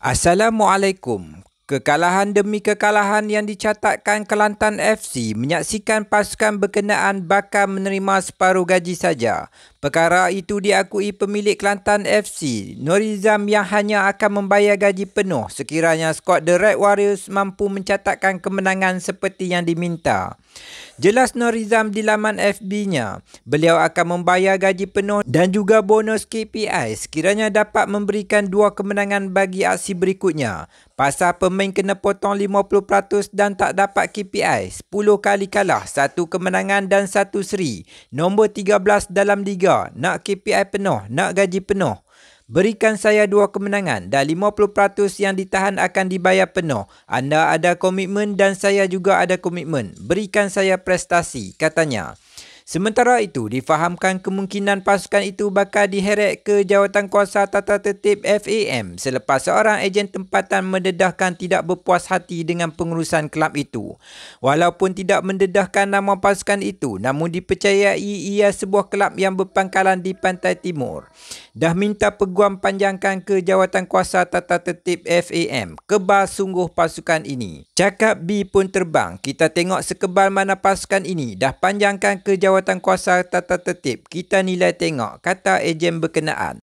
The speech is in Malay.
Assalamualaikum. Kekalahan demi kekalahan yang dicatatkan Kelantan FC menyaksikan pasukan berkenaan bakal menerima separuh gaji saja. Perkara itu diakui pemilik Kelantan FC, Norizam yang hanya akan membayar gaji penuh sekiranya skuad The Red Warriors mampu mencatatkan kemenangan seperti yang diminta. Jelas Norizam di laman FB-nya, beliau akan membayar gaji penuh dan juga bonus KPI sekiranya dapat memberikan dua kemenangan bagi aksi berikutnya. Pasal pemain kena potong 50% dan tak dapat KPI, 10 kali kalah, satu kemenangan dan satu seri. Nombor 13 dalam liga tiga, nak KPI penuh, nak gaji penuh. Berikan saya dua kemenangan dan 50% yang ditahan akan dibayar penuh. Anda ada komitmen dan saya juga ada komitmen. Berikan saya prestasi, katanya. Sementara itu, difahamkan kemungkinan pasukan itu bakal diheret ke Jawatan Kuasa tata tertib FAM selepas seorang ejen tempatan mendedahkan tidak berpuas hati dengan pengurusan kelab itu. Walaupun tidak mendedahkan nama pasukan itu, namun dipercayai ia sebuah kelab yang berpangkalan di pantai timur. Dah minta peguam panjangkan ke Jawatan Kuasa tata tertib FAM. Kebal sungguh pasukan ini. Cakap B pun terbang. Kita tengok sekebal mana pasukan ini. Dah panjangkan ke jawatankuasa jawatankuasa tata tertib, kita nilai tengok kata ejen berkenaan.